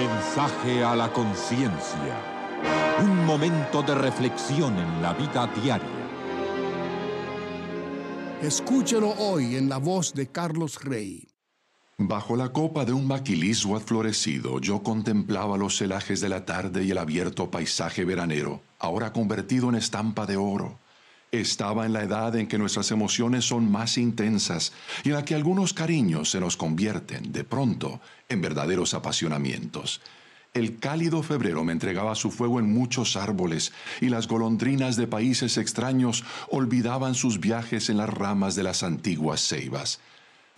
Mensaje a la conciencia. Un momento de reflexión en la vida diaria. Escúchelo hoy en la voz de Carlos Rey. Bajo la copa de un maquilismo florecido, yo contemplaba los celajes de la tarde y el abierto paisaje veranero, ahora convertido en estampa de oro. Estaba en la edad en que nuestras emociones son más intensas y en la que algunos cariños se nos convierten, de pronto, en verdaderos apasionamientos. El cálido febrero me entregaba su fuego en muchos árboles y las golondrinas de países extraños olvidaban sus viajes en las ramas de las antiguas ceibas.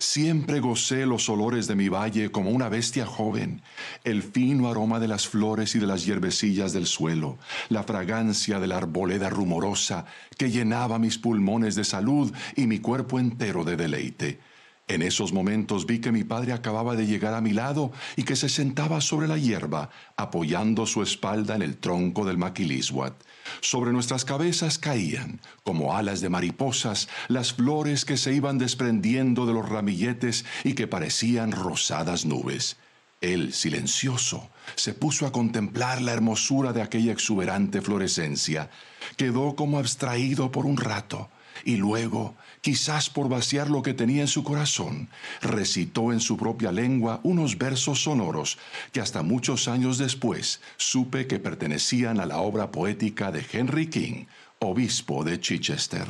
Siempre gocé los olores de mi valle como una bestia joven, el fino aroma de las flores y de las hierbecillas del suelo, la fragancia de la arboleda rumorosa que llenaba mis pulmones de salud y mi cuerpo entero de deleite. En esos momentos vi que mi padre acababa de llegar a mi lado y que se sentaba sobre la hierba, apoyando su espalda en el tronco del maquiliswat. Sobre nuestras cabezas caían, como alas de mariposas, las flores que se iban desprendiendo de los ramilletes y que parecían rosadas nubes. Él, silencioso, se puso a contemplar la hermosura de aquella exuberante florescencia. Quedó como abstraído por un rato y luego, quizás por vaciar lo que tenía en su corazón, recitó en su propia lengua unos versos sonoros que hasta muchos años después supe que pertenecían a la obra poética de Henry King, obispo de Chichester.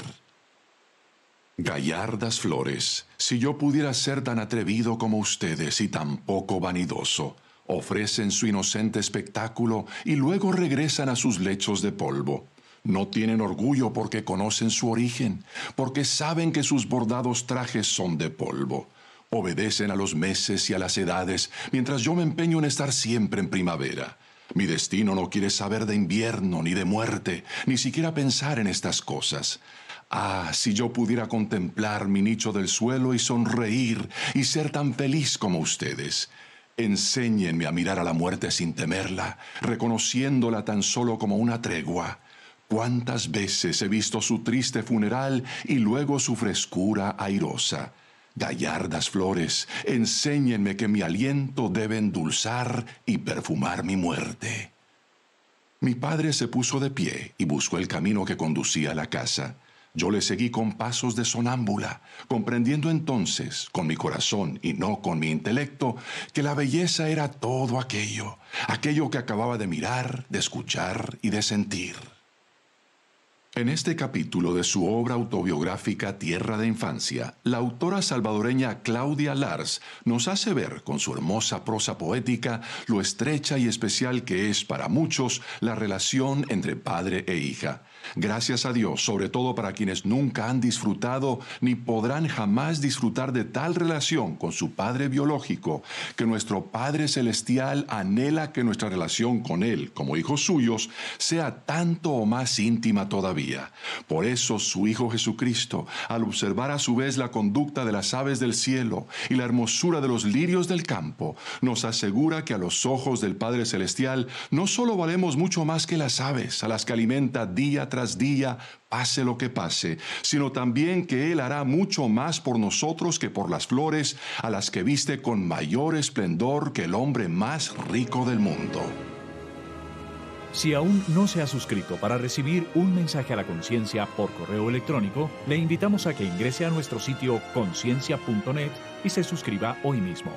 Gallardas Flores, si yo pudiera ser tan atrevido como ustedes y tan poco vanidoso, ofrecen su inocente espectáculo y luego regresan a sus lechos de polvo. No tienen orgullo porque conocen su origen, porque saben que sus bordados trajes son de polvo. Obedecen a los meses y a las edades, mientras yo me empeño en estar siempre en primavera. Mi destino no quiere saber de invierno ni de muerte, ni siquiera pensar en estas cosas. Ah, si yo pudiera contemplar mi nicho del suelo y sonreír y ser tan feliz como ustedes. Enséñenme a mirar a la muerte sin temerla, reconociéndola tan solo como una tregua. Cuántas veces he visto su triste funeral y luego su frescura airosa. Gallardas flores, enséñenme que mi aliento debe endulzar y perfumar mi muerte. Mi padre se puso de pie y buscó el camino que conducía a la casa. Yo le seguí con pasos de sonámbula, comprendiendo entonces, con mi corazón y no con mi intelecto, que la belleza era todo aquello, aquello que acababa de mirar, de escuchar y de sentir. En este capítulo de su obra autobiográfica Tierra de Infancia, la autora salvadoreña Claudia Lars nos hace ver con su hermosa prosa poética lo estrecha y especial que es para muchos la relación entre padre e hija Gracias a Dios, sobre todo para quienes nunca han disfrutado ni podrán jamás disfrutar de tal relación con su Padre biológico, que nuestro Padre Celestial anhela que nuestra relación con Él, como hijos suyos, sea tanto o más íntima todavía. Por eso su Hijo Jesucristo, al observar a su vez la conducta de las aves del cielo y la hermosura de los lirios del campo, nos asegura que a los ojos del Padre Celestial no solo valemos mucho más que las aves, a las que alimenta día tras día, pase lo que pase, sino también que Él hará mucho más por nosotros que por las flores, a las que viste con mayor esplendor que el hombre más rico del mundo. Si aún no se ha suscrito para recibir un mensaje a la conciencia por correo electrónico, le invitamos a que ingrese a nuestro sitio conciencia.net y se suscriba hoy mismo.